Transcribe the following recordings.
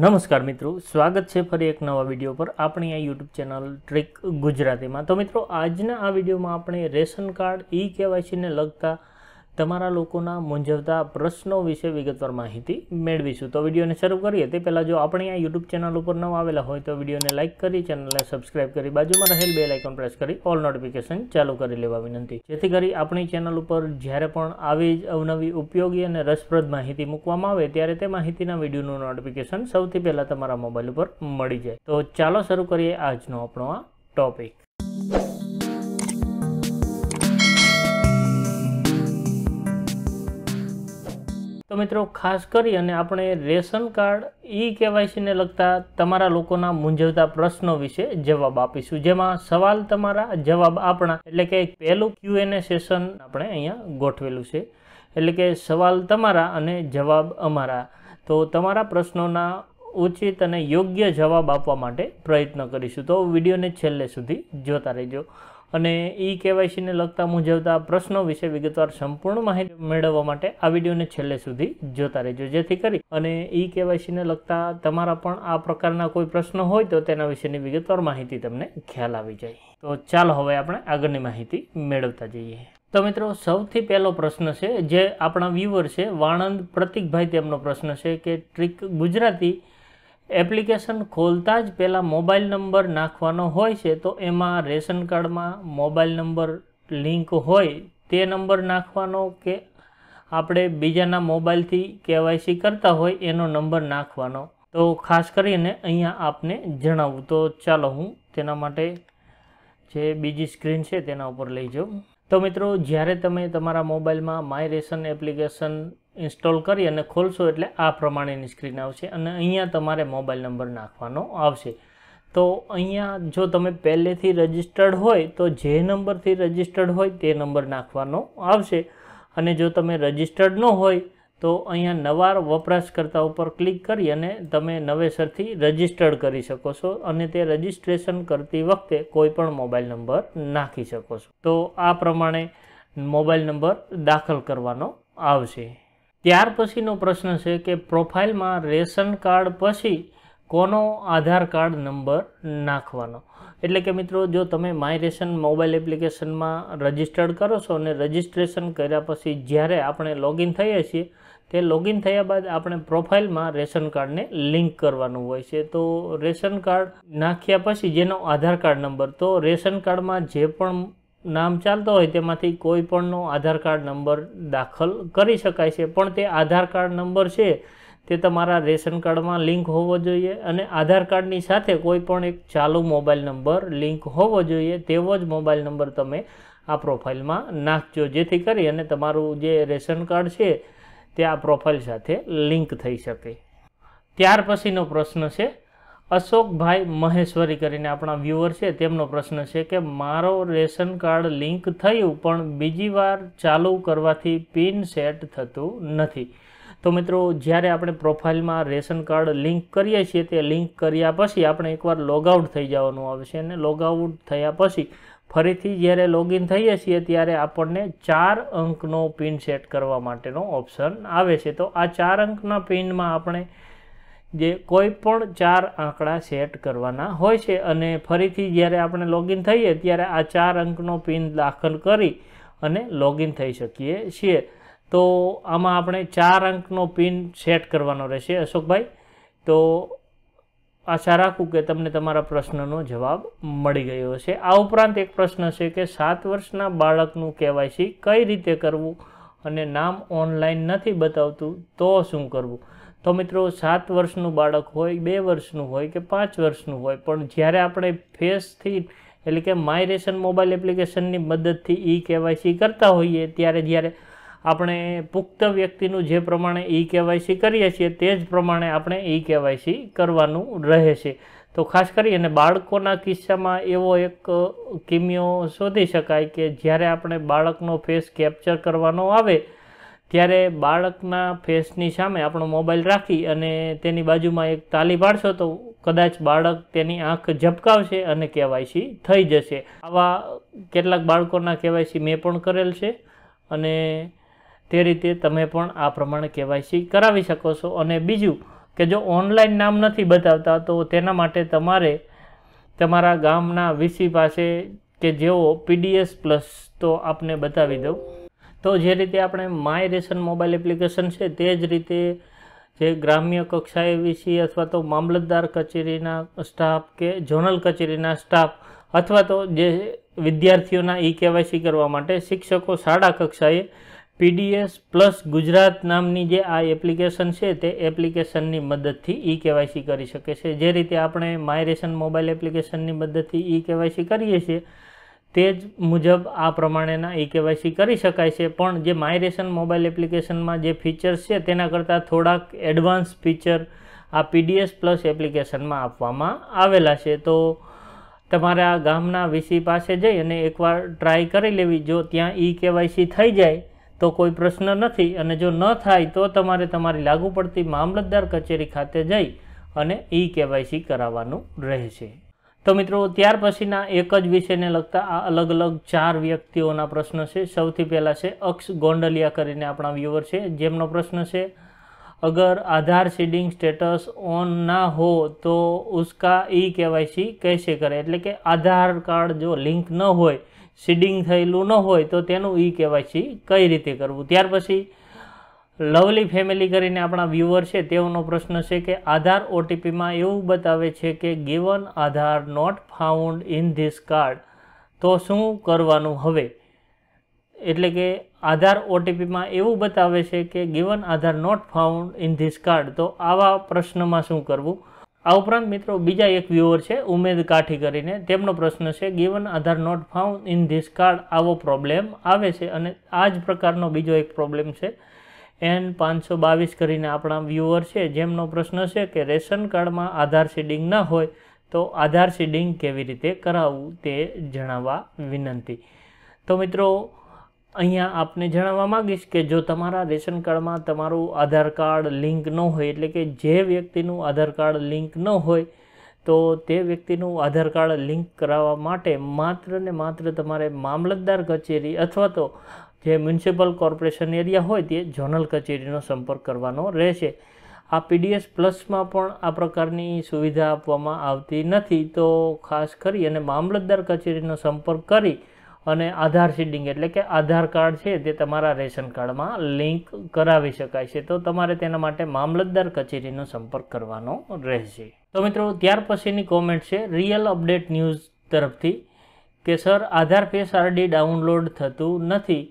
નમસ્કાર મિત્રો સ્વાગત છે ફરી એક નવા વિડીયો પર આપણી આ યુટ્યુબ ચેનલ ટ્રીક ગુજરાતીમાં તો મિત્રો આજના આ વિડીયોમાં આપણે રેશન કાર્ડ ઈ કેવાયસીને લગતા તમારા લોકોના મૂંઝવતા પ્રશ્નો વિશે વિગતવાર માહિતી મેળવીશું તો વિડીયોને શરૂ કરીએ તે પહેલાં જો આપણી આ યુટ્યુબ ચેનલ ઉપર ન આવેલા હોય તો વિડીયોને લાઇક કરી ચેનલને સબસ્ક્રાઇબ કરી બાજુમાં રહેલ બે લાઇકોન પ્રેસ કરી ઓલ નોટિફિકેશન ચાલુ કરી લેવા વિનંતી જેથી કરી આપણી ચેનલ ઉપર જ્યારે પણ આવી જ અવનવી ઉપયોગી અને રસપ્રદ માહિતી મૂકવામાં આવે ત્યારે તે માહિતીના વિડીયોનું નોટિફિકેશન સૌથી પહેલાં તમારા મોબાઈલ ઉપર મળી જાય તો ચાલો શરૂ કરીએ આજનો આપણો આ ટોપિક તો મિત્રો ખાસ કરી અને આપણે રેશન કાર્ડ ઈ કેવાયસીને લગતા તમારા લોકોના મૂંઝવતા પ્રશ્નો વિશે જવાબ આપીશું જેમાં સવાલ તમારા જવાબ આપણા એટલે કે પહેલું ક્યુ ક્યુએનએ સેશન આપણે અહીંયા ગોઠવેલું છે એટલે કે સવાલ તમારા અને જવાબ અમારા તો તમારા પ્રશ્નોના ઉચિત અને યોગ્ય જવાબ આપવા માટે પ્રયત્ન કરીશું તો વિડીયોને છેલ્લે સુધી જોતા રહેજો અને ઈ કેવાયસીને લગતા મૂંઝવતા પ્રશ્નો વિશે વિગતવાર સંપૂર્ણ માહિતી મેળવવા માટે આ વિડીયોને છેલ્લે સુધી જોતા રહેજો જેથી કરી અને ઈ કેવાયસીને લગતા તમારા પણ આ પ્રકારના કોઈ પ્રશ્નો હોય તો તેના વિશેની વિગતવાર માહિતી તમને ખ્યાલ આવી જાય તો ચાલો હવે આપણે આગળની માહિતી મેળવતા જઈએ તો મિત્રો સૌથી પહેલો પ્રશ્ન છે જે આપણા વ્યુઅર છે વાણંદ પ્રતિકભાઈ તેમનો પ્રશ્ન છે કે ટ્રીક ગુજરાતી એપ્લિકેશન ખોલતા જ પહેલાં મોબાઈલ નંબર નાખવાનો હોય છે તો એમાં રેશન કાર્ડમાં મોબાઈલ નંબર લિંક હોય તે નંબર નાખવાનો કે આપણે બીજાના મોબાઈલથી કેવાયસી કરતા હોય એનો નંબર નાખવાનો તો ખાસ કરીને અહીંયા આપને જણાવું તો ચાલો હું તેના માટે જે બીજી સ્ક્રીન છે તેના ઉપર લઈ જાઉં તો મિત્રો જ્યારે તમે તમારા મોબાઈલમાં માય રેશન એપ્લિકેશન ઇન્સ્ટોલ કરી અને ખોલશો એટલે આ પ્રમાણેની સ્ક્રીન આવશે અને અહીંયા તમારે મોબાઈલ નંબર નાખવાનો આવશે તો અહીંયા જો તમે પહેલેથી રજિસ્ટર્ડ હોય તો જે નંબરથી રજિસ્ટર્ડ હોય તે નંબર નાખવાનો આવશે અને જો તમે રજિસ્ટર્ડ ન હોય તો અહીંયા નવા વપરાશકર્તા ઉપર ક્લિક કરી અને તમે નવેસરથી રજિસ્ટર્ડ કરી શકો છો અને તે રજિસ્ટ્રેશન કરતી વખતે કોઈપણ મોબાઈલ નંબર નાખી શકો છો તો આ પ્રમાણે મોબાઈલ નંબર દાખલ કરવાનો આવશે ત્યાર પછીનો પ્રશ્ન છે કે પ્રોફાઇલમાં રેશન કાર્ડ પછી કોનો આધાર કાર્ડ નંબર નાખવાનો એટલે કે મિત્રો જો તમે માય રેશન મોબાઈલ એપ્લિકેશનમાં રજિસ્ટર્ડ કરો છો અને રજીસ્ટ્રેશન કર્યા પછી જ્યારે આપણે લોગિન થઈએ છીએ તે લોગિન થયા બાદ આપણે પ્રોફાઇલમાં રેશન કાર્ડને લિંક કરવાનું હોય છે તો રેશન કાર્ડ નાખ્યા પછી જેનો આધાર કાર્ડ નંબર તો રેશન કાર્ડમાં જે પણ નામ ચાલતો હોય તેમાંથી કોઈ પણનો આધાર કાર્ડ નંબર દાખલ કરી શકાય છે પણ તે આધાર કાર્ડ નંબર છે તે તમારા રેશન કાર્ડમાં લિંક હોવો જોઈએ અને આધાર કાર્ડની સાથે કોઈ પણ એક ચાલુ મોબાઈલ નંબર લિંક હોવો જોઈએ તેવો જ મોબાઈલ નંબર તમે આ પ્રોફાઇલમાં નાખજો જેથી કરી અને તમારું જે રેશન કાર્ડ છે તે આ પ્રોફાઇલ સાથે લિંક થઈ શકે ત્યાર પછીનો પ્રશ્ન છે અશોકભાઈ મહેશ્વરી કરીને આપણા વ્યૂઅર છે તેમનો પ્રશ્ન છે કે મારો રેશન કાર્ડ લિંક થયું પણ બીજી વાર ચાલુ કરવાથી પિન સેટ થતું નથી તો મિત્રો જ્યારે આપણે પ્રોફાઇલમાં રેશન કાર્ડ લિંક કરીએ છીએ તે લિંક કર્યા પછી આપણે એકવાર લોગઆઉટ થઈ જવાનું આવશે અને લોગઆઉટ થયા પછી ફરીથી જ્યારે લોગિન થઈએ છીએ ત્યારે આપણને ચાર અંકનો પિન સેટ કરવા માટેનો ઓપ્શન આવે છે તો આ ચાર અંકના પિનમાં આપણે જે કોઈ પણ ચાર આંકડા સેટ કરવાના હોય છે અને ફરીથી જ્યારે આપણે લોગિન થઈએ ત્યારે આ ચાર અંકનો પિન દાખલ કરી અને લોગિન થઈ શકીએ છીએ તો આમાં આપણે ચાર અંકનો પિન સેટ કરવાનો રહેશે અશોકભાઈ તો આશા રાખું કે તમને તમારા પ્રશ્નનો જવાબ મળી ગયો હશે આ ઉપરાંત એક પ્રશ્ન છે કે સાત વર્ષના બાળકનું કેવાયસી કઈ રીતે કરવું અને નામ ઓનલાઈન નથી બતાવતું તો શું કરવું તો મિત્રો સાત વર્ષનું બાળક હોય બે વર્ષનું હોય કે પાંચ વર્ષનું હોય પણ જ્યારે આપણે ફેસથી એટલે કે માય રેશન મોબાઈલ એપ્લિકેશનની મદદથી ઈ કેવાયસી કરતા હોઈએ ત્યારે જ્યારે આપણે પુખ્ત વ્યક્તિનું જે પ્રમાણે ઈ કેવાયસી કરીએ છીએ તે જ પ્રમાણે આપણે ઈ કેવાયસી કરવાનું રહે છે તો ખાસ કરીને બાળકોના કિસ્સામાં એવો એક કિમિયો શોધી શકાય કે જ્યારે આપણે બાળકનો ફેસ કેપ્ચર કરવાનો આવે ત્યારે બાળકના ફેસની સામે આપણો મોબાઈલ રાખી અને તેની બાજુમાં એક તાલી પાડશો તો કદાચ બાળક તેની આંખ ઝબકાવશે અને કેવાયસી થઈ જશે આવા કેટલાક બાળકોના કેવાયસી મેં પણ કરેલ છે અને તે રીતે તમે પણ આ પ્રમાણે કેવાયસી કરાવી શકો છો અને બીજું કે જો ઓનલાઈન નામ નથી બતાવતા તો તેના માટે તમારે તમારા ગામના વીસી પાસે કે જેઓ પીડીએસ પ્લસ તો આપને બતાવી દઉં તો જે રીતે આપણે માય રેશન મોબાઈલ એપ્લિકેશન છે તે જ રીતે જે ગ્રામ્ય કક્ષાએ વીસી અથવા તો મામલતદાર કચેરીના સ્ટાફ કે જોનલ કચેરીના સ્ટાફ અથવા તો જે વિદ્યાર્થીઓના ઈ કેવાયસી કરવા માટે શિક્ષકો શાળા કક્ષાએ પીડીએસ પ્લસ ગુજરાત નામની જે આ એપ્લિકેશન છે તે એપ્લિકેશનની મદદથી ઈ કેવાયસી કરી શકે છે જે રીતે આપણે માય રેશન મોબાઈલ એપ્લિકેશનની મદદથી ઈ કેવાયસી કરીએ છીએ તે જ મુજબ આ પ્રમાણેના ઈ કેવાયસી કરી શકાય છે પણ જે માયરેશન મોબાઈલ એપ્લિકેશનમાં જે ફીચર્સ છે તેના કરતાં થોડાક એડવાન્સ ફીચર આ પીડીએસ પ્લસ એપ્લિકેશનમાં આપવામાં આવેલા છે તો તમારા ગામના વીસી પાસે જઈ અને એકવાર ટ્રાય કરી લેવી જો ત્યાં ઈ કેવાયસી થઈ જાય તો કોઈ પ્રશ્ન નથી અને જો ન થાય તો તમારે તમારી લાગુ પડતી મામલતદાર કચેરી ખાતે જઈ અને ઈ કેવાયસી કરાવવાનું રહેશે તો મિત્રો ત્યાર પછીના એક જ વિષયને લગતા આ અલગ અલગ ચાર વ્યક્તિઓના પ્રશ્ન છે સૌથી પહેલાં છે અક્ષ ગોંડલિયા કરીને આપણા વ્યૂવર છે જેમનો પ્રશ્ન છે અગર આધાર સીડિંગ સ્ટેટસ ઓન ના હો તો ઉસકા ઈ કેવાયસી કૈસે કરે એટલે કે આધાર કાર્ડ જો લિંક ન હોય સીડિંગ થયેલું ન હોય તો તેનું ઈ કેવાયસી કઈ રીતે કરવું ત્યાર પછી લવલી ફેમિલી કરીને આપણા વ્યૂઅર છે તેઓનો પ્રશ્ન છે કે આધાર ઓટીપીમાં એવું બતાવે છે કે given Aadhaar not found in this card તો શું કરવાનું હવે એટલે કે આધાર ઓટીપીમાં એવું બતાવે છે કે given Aadhaar not found in this card તો આવા પ્રશ્નમાં શું કરવું આ ઉપરાંત મિત્રો બીજા એક વ્યુઅર છે ઉમેદ કાઠી કરીને તેમનો પ્રશ્ન છે given Aadhaar not found in this card આવો પ્રોબ્લેમ આવે છે અને આ જ પ્રકારનો બીજો એક પ્રોબ્લેમ છે એન પાંચસો બાવીસ કરીને આપણા વ્યૂઅર છે જેમનો પ્રશ્ન છે કે રેશન કાર્ડમાં આધાર સીડિંગ ન હોય તો આધાર સીડિંગ કેવી રીતે કરાવવું તે જણાવવા વિનંતી તો મિત્રો અહીંયા આપને જણાવવા માગીશ કે જો તમારા રેશન કાર્ડમાં તમારું આધાર કાર્ડ લિંક ન હોય એટલે કે જે વ્યક્તિનું આધાર કાર્ડ લિંક ન હોય તો તે વ્યક્તિનું આધાર કાર્ડ લિંક કરાવવા માટે માત્ર ને માત્ર તમારે મામલતદાર કચેરી અથવા તો જે મ્યુનિસિપલ કોર્પોરેશન એરિયા હોય તે ઝોનલ કચેરીનો સંપર્ક કરવાનો રહેશે આ પીડીએસ પ્લસમાં પણ આ પ્રકારની સુવિધા આપવામાં આવતી નથી તો ખાસ કરી અને મામલતદાર કચેરીનો સંપર્ક કરી અને આધાર સીડિંગ એટલે કે આધાર કાર્ડ છે તે તમારા રેશન કાર્ડમાં લિંક કરાવી શકાય છે તો તમારે તેના માટે મામલતદાર કચેરીનો સંપર્ક કરવાનો રહેશે તો મિત્રો ત્યાર પછીની કોમેન્ટ છે રિયલ અપડેટ ન્યૂઝ તરફથી કે sir Aadhaar face RD download થતું નથી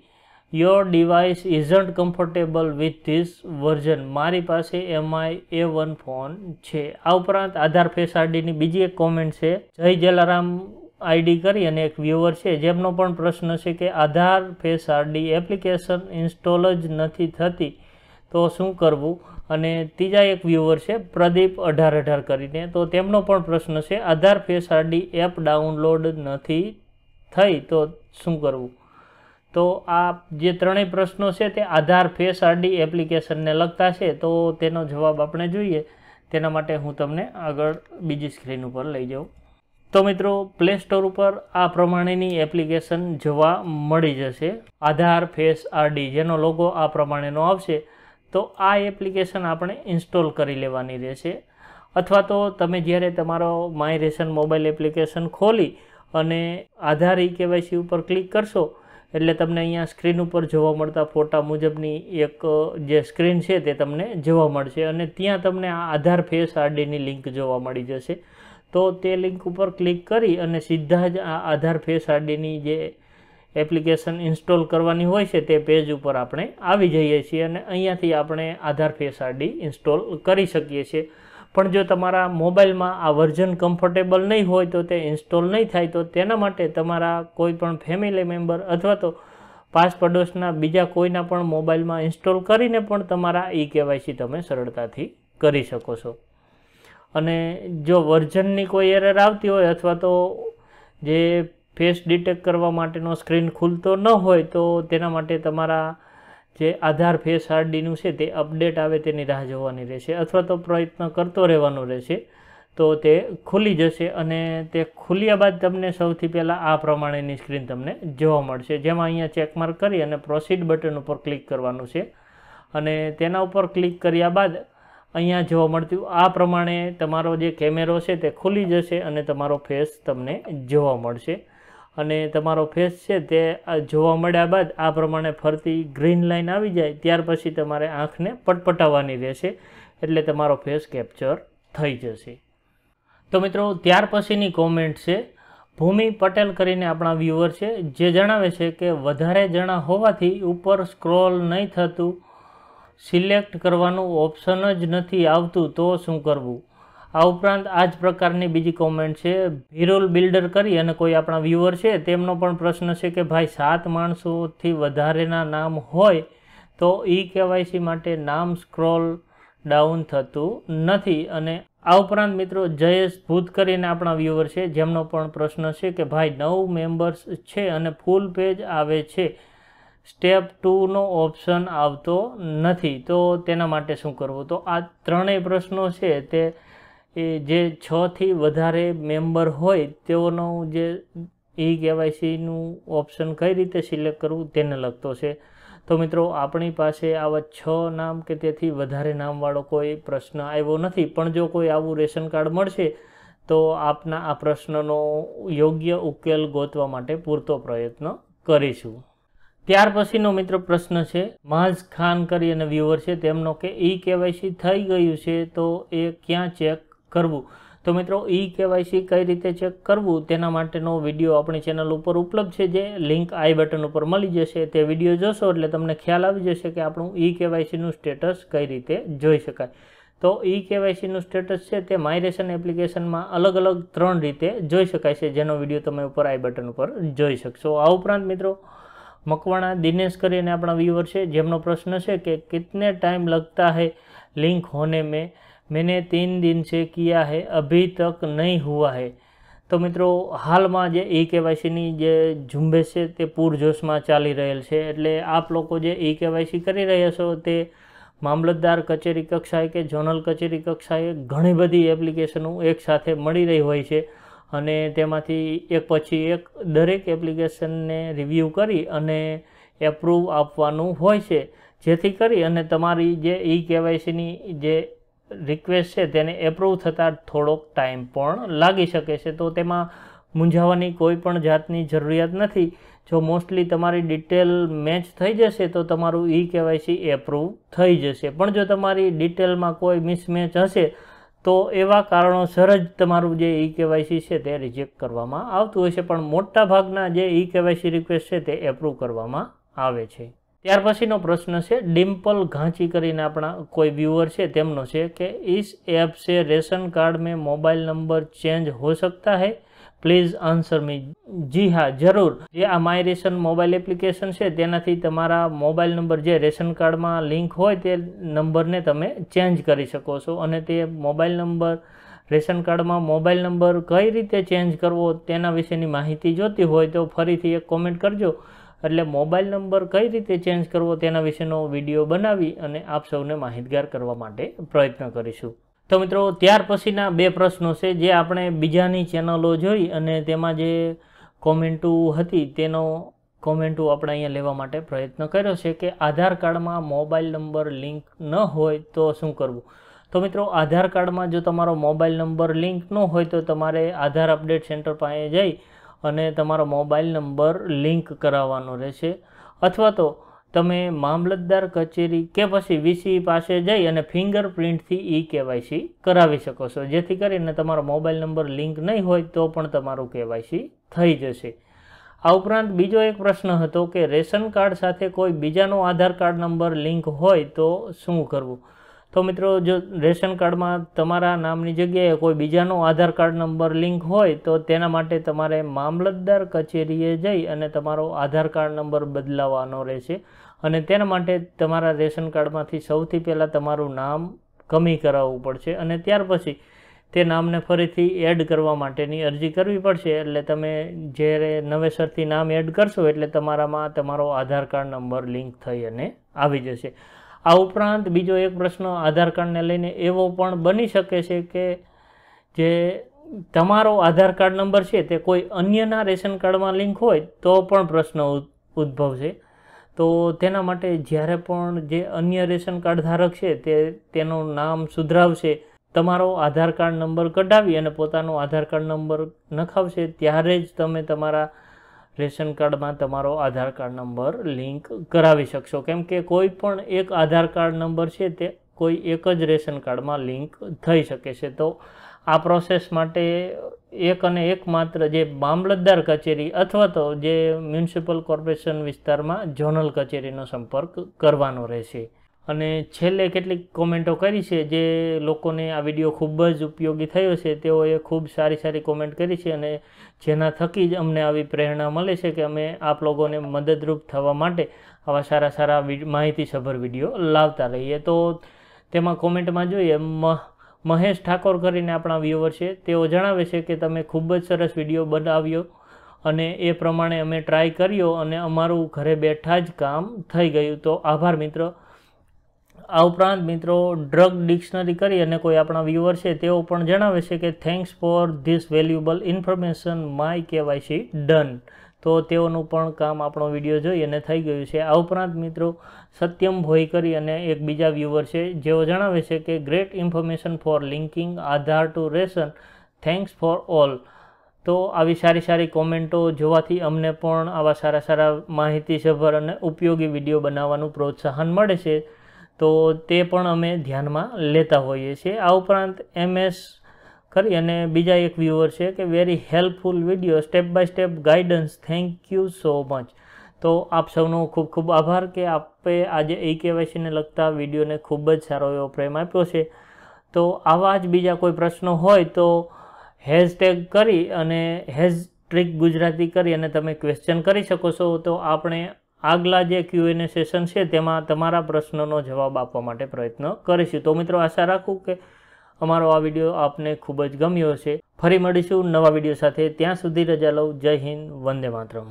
your device isn't comfortable with this version મારી પાસે એમઆઈ એ વન ફોન છે આ ઉપરાંત આધાર ફેસ આઈડીની બીજી એક કોમેન્ટ છે જય જલારામ આઈડી કરી અને એક વ્યૂઅર છે જેમનો પણ પ્રશ્ન છે કે Aadhaar face RD application install જ નથી થતી તો શું કરવું અને ત્રીજા એક વ્યૂઅર છે પ્રદીપ અઢાર અઢાર કરીને તો તેમનો પણ પ્રશ્ન છે Aadhaar face RD app download નથી થઈ તો શું કરવું તો આ જે ત્રણેય પ્રશ્નો છે તે આધાર ફેસ આરડી એપ્લિકેશનને લગતા છે તો તેનો જવાબ આપણે જોઈએ તેના માટે હું તમને આગળ બીજી સ્ક્રીન ઉપર લઈ જાઉં તો મિત્રો પ્લે સ્ટોર ઉપર આ પ્રમાણેની એપ્લિકેશન જોવા મળી જશે આધાર ફેસ આરડી જેનો લોગો આ પ્રમાણેનો આવશે તો આ એપ્લિકેશન આપણે ઇન્સ્ટોલ કરી લેવાની રહેશે અથવા તો તમે જ્યારે તમારો માય રેશન મોબાઈલ એપ્લિકેશન ખોલી અને આધાર ઈ કેવાયસી ઉપર ક્લિક કરશો એટલે તમને અહીંયા સ્ક્રીન ઉપર જોવા મળતા ફોટા મુજબની એક જે સ્ક્રીન છે તે તમને જોવા મળશે અને ત્યાં તમને આ આધાર ફેસ આરડીની લિંક જોવા મળી જશે તો તે લિંક ઉપર ક્લિક કરી અને સીધા જ આ આધાર ફેસ આરડીની જે એપ્લિકેશન ઇન્સ્ટોલ કરવાની હોય છે તે પેજ ઉપર આપણે આવી જઈએ છીએ અને અહીંયાથી આપણે આધાર ફેસ આરડી ઇન્સ્ટોલ કરી શકીએ છીએ પણ જો તમારા મોબાઈલમાં આ વર્ઝન કમ્ફર્ટેબલ નહીં હોય તો તે ઇન્સ્ટોલ નહીં થાય તો તેના માટે તમારા કોઈ પણ ફેમિલી મેમ્બર અથવા તો પાસ પડોશના બીજા કોઈના પણ મોબાઈલમાં ઇન્સ્ટોલ કરીને પણ તમારા ઈ કેવાયસી તમે સરળતાથી કરી શકો છો અને જો વર્ઝનની કોઈ એરર આવતી હોય અથવા તો જે ફેસ ડિટેક્ટ કરવા માટેનો સ્ક્રીન ખુલતો ન હોય તો તેના માટે તમારા જે આધાર ફેસ આરડીનું છે તે અપડેટ આવે તેની રાહ જોવાની રહેશે અથવા તો પ્રયત્ન કરતો રહેવાનો રહેશે તો તે ખુલી જશે અને તે ખુલ્યા બાદ તમને સૌથી પહેલાં આ પ્રમાણેની સ્ક્રીન તમને જોવા મળશે જેમાં અહીંયા ચેકમાર્ક કરી અને પ્રોસીડ બટન ઉપર ક્લિક કરવાનું છે અને તેના ઉપર ક્લિક કર્યા બાદ અહીંયા જોવા મળતું આ પ્રમાણે તમારો જે કેમેરો છે તે ખુલી જશે અને તમારો ફેસ તમને જોવા મળશે અને તમારો ફેસ છે તે જોવા મળ્યા બાદ આ પ્રમાણે ફરતી ગ્રીન લાઇન આવી જાય ત્યાર પછી તમારે આંખને પટપટાવવાની રહેશે એટલે તમારો ફેસ કેપ્ચર થઈ જશે તો મિત્રો ત્યાર પછીની કોમેન્ટ છે ભૂમિ પટેલ કરીને આપણા વ્યૂઅર છે જે જણાવે છે કે વધારે જણા હોવાથી ઉપર સ્ક્રોલ નહીં થતું સિલેક્ટ કરવાનું ઓપ્શન જ નથી આવતું તો શું કરવું આ ઉપરાંત આ જ પ્રકારની બીજી કોમેન્ટ છે હિરોલ બિલ્ડર કરી અને કોઈ આપણા વ્યૂઅર છે તેમનો પણ પ્રશ્ન છે કે ભાઈ સાત માણસોથી વધારેના નામ હોય તો ઈ કેવાયસી માટે નામ સ્ક્રોલ ડાઉન થતું નથી અને આ ઉપરાંત મિત્રો જયેશ ભૂત કરીને આપણા વ્યૂઅર છે જેમનો પણ પ્રશ્ન છે કે ભાઈ નવ મેમ્બર્સ છે અને ફૂલ પેજ આવે છે સ્ટેપ ટુનો ઓપ્શન આવતો નથી તો તેના માટે શું કરવું તો આ ત્રણેય પ્રશ્નો છે તે એ જે છથી વધારે મેમ્બર હોય તેઓનો જે ઈ કેવાયસીનું ઓપ્શન કઈ રીતે સિલેક્ટ કરવું તેને લગતો છે તો મિત્રો આપણી પાસે આવા છ નામ કે તેથી વધારે નામવાળો કોઈ પ્રશ્ન આવ્યો નથી પણ જો કોઈ આવું રેશન કાર્ડ મળશે તો આપના આ પ્રશ્નનો યોગ્ય ઉકેલ ગોતવા માટે પૂરતો પ્રયત્ન કરીશું ત્યાર પછીનો મિત્ર પ્રશ્ન છે માઝ ખાન કરી અને વ્યુઅર છે તેમનો કે ઈ કેવાયસી થઈ ગયું છે તો એ ક્યાં ચેક કરવું તો મિત્રો ઈ કેવાયસી કઈ રીતે ચેક કરવું તેના માટેનો વિડીયો આપણી ચેનલ ઉપર ઉપલબ્ધ છે જે લિંક આઈ બટન ઉપર મળી જશે તે વિડીયો જોશો એટલે તમને ખ્યાલ આવી જશે કે આપણું ઈ કેવાયસીનું સ્ટેટસ કઈ રીતે જોઈ શકાય તો ઈ કેવાયસીનું સ્ટેટસ છે તે માયરેશન એપ્લિકેશનમાં અલગ અલગ ત્રણ રીતે જોઈ શકાય છે જેનો વિડીયો તમે ઉપર આઈ બટન ઉપર જોઈ શકશો આ ઉપરાંત મિત્રો મકવાણા દિનેશ કરીને આપણા વ્યુઅર છે જેમનો પ્રશ્ન છે કે કિતને ટાઈમ લગતા હૈ લિંક હોને મેં મેને તીન દિન છે किया હૈ અભી તક નહીં हुआ है તો મિત્રો હાલમાં જે ઈ કેવાયસીની જે ઝુંબેશ છે તે પૂરજોશમાં ચાલી રહેલ છે એટલે આપ લોકો જે ઈ કેવાયસી કરી રહ્યા છો તે મામલતદાર કચેરી કક્ષાએ કે ઝોનલ કચેરી કક્ષાએ ઘણી બધી એપ્લિકેશનો એકસાથે મળી રહી હોય છે અને તેમાંથી એક પછી એક દરેક એપ્લિકેશનને રિવ્યૂ કરી અને એપ્રૂવ આપવાનું હોય છે જેથી કરી અને તમારી જે ઈ કેવાયસીની જે રિક્વેસ્ટ છે તેને એપ્રૂવ થતાં થોડોક ટાઈમ પણ લાગી શકે છે તો તેમાં મૂંઝાવાની કોઈ પણ જાતની જરૂરિયાત નથી જો મોસ્ટલી તમારી ડિટેલ મેચ થઈ જશે તો તમારું ઈ કેવાયસી એપ્રૂવ થઈ જશે પણ જો તમારી ડિટેલમાં કોઈ મિસમેચ હશે તો એવા કારણોસર જ તમારું જે ઈ કેવાયસી છે તે રિજેક્ટ કરવામાં આવતું હોય છે પણ મોટા ભાગના જે ઈ કેવાયસી રિક્વેસ્ટ છે તે એપ્રૂવ કરવામાં આવે છે ત્યાર પછીનો પ્રશ્ન છે ડિમ્પલ ઘાંચી કરીને આપણા કોઈ વ્યુઅર છે તેમનો છે કે ઇસ એપ છે રેશન કાર્ડ મેં મોબાઈલ નંબર ચેન્જ હો સકતા હૈ પ્લીઝ આન્સર મી જી હા જરૂર જે આ માય રેશન મોબાઈલ એપ્લિકેશન છે તેનાથી તમારા મોબાઈલ નંબર જે રેશન કાર્ડમાં લિંક હોય તે નંબરને તમે ચેન્જ કરી શકો છો અને તે મોબાઈલ નંબર રેશન કાર્ડમાં મોબાઈલ નંબર કઈ રીતે ચેન્જ કરવો તેના વિશેની માહિતી જોતી હોય તો ફરીથી એક કોમેન્ટ કરજો એટલે મોબાઈલ નંબર કઈ રીતે ચેન્જ કરવો તેના વિશેનો વિડીયો બનાવી અને આપ સૌને માહિતગાર કરવા માટે પ્રયત્ન કરીશું તો મિત્રો ત્યાર પછીના બે પ્રશ્નો છે જે આપણે બીજાની ચેનલો જોઈ અને તેમાં જે કોમેન્ટો હતી તેનો કોમેન્ટો આપણે અહીંયા લેવા માટે પ્રયત્ન કર્યો છે કે આધાર કાર્ડમાં મોબાઈલ નંબર લિંક ન હોય તો શું કરવું તો મિત્રો આધાર કાર્ડમાં જો તમારો મોબાઈલ નંબર લિંક ન હોય તો તમારે આધાર અપડેટ સેન્ટર પાસે જઈ અને તમારો મોબાઈલ નંબર લિંક કરાવવાનો રહેશે અથવા તો તમે મામલતદાર કચેરી કે પછી વીસી પાસે જઈ અને ફિંગરપ્રિન્ટથી ઈ કેવાયસી કરાવી શકો છો જેથી કરીને તમારો મોબાઈલ નંબર લિંક નહીં હોય તો પણ તમારું કેવાયસી થઈ જશે આ ઉપરાંત બીજો એક પ્રશ્ન હતો કે રેશન કાર્ડ સાથે કોઈ બીજાનો આધાર કાર્ડ નંબર લિંક હોય તો શું કરવું તો મિત્રો જો રેશન કાર્ડમાં તમારા નામની જગ્યાએ કોઈ બીજાનો આધાર કાર્ડ નંબર લિંક હોય તો તેના માટે તમારે મામલતદાર કચેરીએ જઈ અને તમારો આધાર કાર્ડ નંબર બદલાવવાનો રહેશે અને તેના માટે તમારા રેશન કાર્ડમાંથી સૌથી પહેલાં તમારું નામ કમી કરાવવું પડશે અને ત્યાર પછી તે નામને ફરીથી એડ કરવા માટેની અરજી કરવી પડશે એટલે તમે જ્યારે નવેસરથી નામ એડ કરશો એટલે તમારામાં તમારો આધાર કાર્ડ નંબર લિંક થઈ અને આવી જશે આ ઉપરાંત બીજો એક પ્રશ્ન આધાર કાર્ડને લઈને એવો પણ બની શકે છે કે જે તમારો આધાર કાર્ડ નંબર છે તે કોઈ અન્યના રેશન કાર્ડમાં લિંક હોય તો પણ પ્રશ્ન ઉદ્ભવશે તો તેના માટે જ્યારે પણ જે અન્ય રેશન કાર્ડ ધારક છે તે તેનું નામ સુધરાવશે તમારો આધાર કાર્ડ નંબર કઢાવી અને પોતાનો આધાર કાર્ડ નંબર નખાવશે ત્યારે જ તમે તમારા રેશન કાર્ડમાં તમારો આધાર કાર્ડ નંબર લિંક કરાવી શકશો કેમ કે કોઈ પણ એક આધાર કાર્ડ નંબર છે તે કોઈ એક જ રેશન કાર્ડમાં લિંક થઈ શકે છે તો આ પ્રોસેસ માટે એક અને એકમાત્ર જે મામલતદાર કચેરી અથવા તો જે મ્યુનિસિપલ કોર્પોરેશન વિસ્તારમાં ઝોનલ કચેરીનો સંપર્ક કરવાનો રહેશે અને છેલ્લે કેટલીક કોમેન્ટો કરી છે જે લોકોને આ વિડીયો ખૂબ જ ઉપયોગી થયો છે તેઓએ ખૂબ સારી સારી કોમેન્ટ કરી છે અને જેના થકી જ અમને આવી પ્રેરણા મળે છે કે અમે આપ લોકોને મદદરૂપ થવા માટે આવા સારા સારા માહિતીસભર વિડીયો લાવતા રહીએ તો તેમાં કોમેન્ટમાં જોઈએ મહેશ ઠાકોર કરીને આપણા વ્યુઅર છે તેઓ જણાવે છે કે તમે ખૂબ જ સરસ વિડીયો બનાવ્યો અને એ પ્રમાણે અમે ટ્રાય કર્યો અને અમારું ઘરે બેઠા જ કામ થઈ ગયું તો આભાર મિત્રો આ ઉપરાંત મિત્રો ડ્રગ ડિક્શનરી કરી અને કોઈ આપણા વ્યૂઅર છે તેઓ પણ જણાવે છે કે thanks for this valuable information my KYC done તો તેઓનું પણ કામ આપણો વિડીયો જોઈ અને થઈ ગયું છે આ ઉપરાંત મિત્રો સત્યમ ભોઈ કરી અને એક બીજા વ્યૂવર છે જેઓ જણાવે છે કે great information for linking Aadhaar to ration thanks for all તો આવી સારી સારી કોમેન્ટો જોવાથી અમને પણ આવા સારા સારા માહિતીસભર અને ઉપયોગી વિડીયો બનાવવાનું પ્રોત્સાહન મળે છે તો તે પણ અમે ધ્યાનમાં લેતા હોઈએ છીએ આ ઉપરાંત એમએસ કરી અને બીજા એક વ્યૂઅર છે કે very helpful video step by step guidance thank you so much તો આપ સૌનો ખૂબ ખૂબ આભાર કે આપે આજે એ કેવાયસીને લગતા વિડીયોને ખૂબ જ સારો એવો પ્રેમ આપ્યો છે તો આવા જ બીજા કોઈ પ્રશ્નો હોય તો હેઝ ટેગ કરી અને હેઝ ટ્રીક ગુજરાતી કરી અને તમે ક્વેશ્ચન કરી શકો છો તો આપણે આગલા જે ક્યુએનએ સેશન છે તેમાં તમારા પ્રશ્નનો જવાબ આપવા માટે પ્રયત્ન કરીશું તો મિત્રો આશા રાખું કે અમારો આ વિડીયો આપને ખૂબ જ ગમ્યો હશે ફરી મળીશું નવા વિડીયો સાથે ત્યાં સુધી રજા લઉં જય હિન્દ વંદે માતરમ